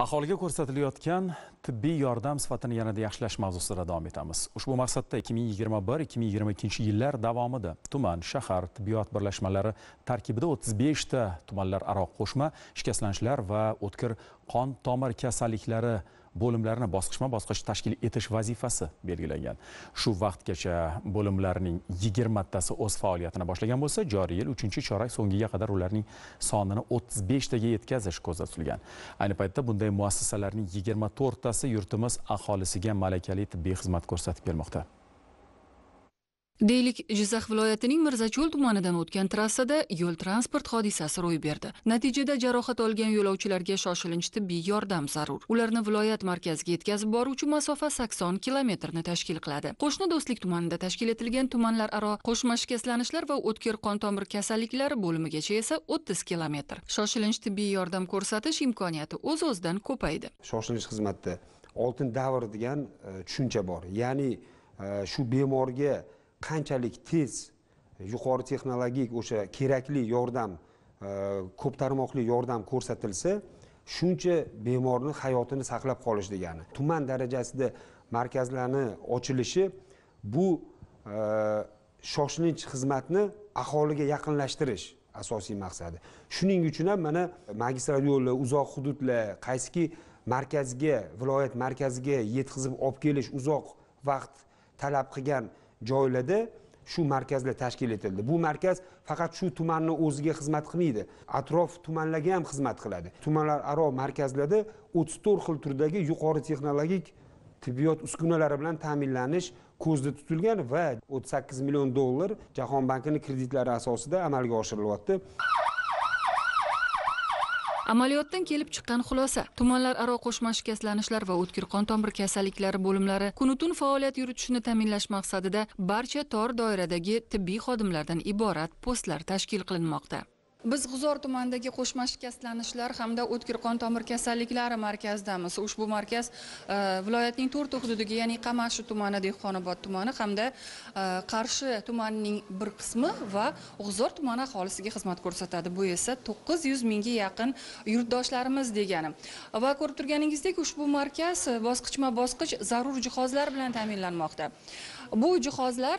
aholiga ko'rsatilayotgan tibbiy yordam sifatini yanada yaxshilash mavzusida davom etamiz ushbu maqsadda 2021-2022 yillar davomida tuman shahar tibbiyot birlashmalari tarkibida 35 ta tumanlararo qo'shma shikastlanishlar va o'tkir qon tomir kasalliklari bo'limlarini bosqichma bosqich tashkil etish vazifasi belgilangan shu vaqtgacha bo'limlarning yigirmatasi o'z faoliyatini boshlagan bo'lsa joriy yil uchinchi chorak so'ngiga qadar ularning sonini o'ttiz beshtaga yetkazish ko'zda tutilgan ayni paytda bunday muassasalarning yigirma to'rttasi yurtimiz aholisiga malakali tibbiy xizmat ko'rsatib kelmoqda deylik jizzax viloyatining mirzacho'l tumanidan o'tgan trassada yo'l transport hodisasi ro'y berdi natijada jarohat olgan yo'lovchilarga shoshilinch tibbiy yordam zarur ularni viloyat markaziga yetkazib boruvchi masofa sakson kilometrni tashkil qiladi qo'shni do'stlik tumanida tashkil etilgan tumanlararo qo'shma shikastlanishlar va o'tkir qon tomir kasalliklari bo'limigacha esa o'ttiz kilometr shoshilinch tibbiy yordam ko'rsatish imkoniyati o'z o'zidan ko'paydi shoshilinch xizmatda oltin davr degan e, tushuncha bor ya'ni e, shu bemorga qanchalik tez yuqori texnologik o'sha kerakli yordam e, ko'p tarmoqli yordam ko'rsatilsa shuncha bemorni hayotini saqlab qolish degani tuman darajasida markazlarni ochilishi bu e, shoshilinch xizmatni aholiga yaqinlashtirish asosiy maqsadi shuning uchun ham mana magistral yo'llar uzoq hududlar qaysiki markazga viloyat markaziga yetkazib olib kelish uzoq vaqt talab qilgan joylarda shu markazlar tashkil etildi bu markaz faqat shu tumanni o'ziga xizmat qilmaydi atrof tumanlarga ham xizmat qiladi tumanlararo markazlarda o'ttiz to'rt xil turdagi yuqori texnologik tibbiyot uskunalari bilan ta'minlanish ko'zda tutilgan va o'ttiz sakkiz million dollar jahon bankini kreditlari asosida amalga oshirilyapti amaliyotdan kelib chiqqan xulosa tumanlararo qo'shma shikastlanishlar va o'tkir qon tomir kasalliklari bo'limlari kunu tun faoliyat yuritishini ta'minlash maqsadida barcha tor doiradagi tibbiy xodimlardan iborat postlar tashkil qilinmoqda biz g'uzor tumanidagi qo'shma shikastlanishlar hamda o'tkir qon tomir kasalliklari markazidamiz ushbu markaz e, viloyatning to'rtta hududiga ya'ni qamashi tumani dehqonobod tumani hamda e, qarshi tumanining bir qismi va g'uzor tumani aholisiga xizmat ko'rsatadi bu esa to'qqiz yuz mingga yaqin yurtdoshlarimiz degani va ko'rib turganingizdek ushbu markaz e, bosqichma bosqich zarur jihozlar bilan ta'minlanmoqda bu jihozlar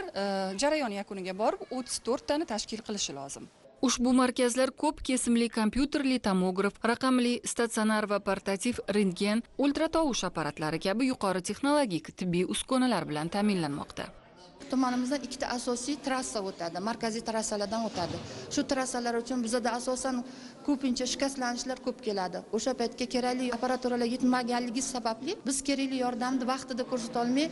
jarayon yakuniga borib o'ttiz to'rttani tashkil qilishi lozim ushbu markazlar ko'p kesimli kompyuterli tomograf raqamli statsionar va portativ rentgen ultratovush apparatlari kabi yuqori texnologik tibbiy uskunalar bilan ta'minlanmoqda tumanimizdan ikkita asosiy trassa o'tadi markaziy trassalardan o'tadi shu trassalar uchun bizada asosan ko'pincha shikastlanishlar ko'p keladi o'sha paytga kerakli apparaturalar yetmaganligi sababli biz kerakli yordamni vaqtida ko'rsatolmay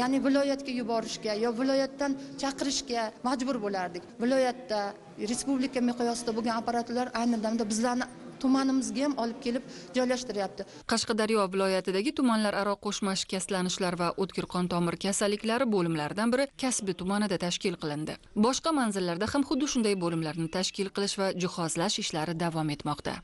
ya'ni viloyatga yuborishga yo viloyatdan chaqirishga majbur bo'lardik viloyatda respublika miqyosida bo'lgan apparatlar ayni damda bizlarni tumanimizga ham olib kelib joylashtiryapti qashqadaryo viloyatidagi tumanlararo qo'shma shikastlanishlar va o'tkir qon tomir kasalliklari bo'limlaridan biri kasbi tumanida tashkil qilindi boshqa manzillarda ham xuddi shunday bo'limlarni tashkil qilish va jihozlash ishlari davom etmoqda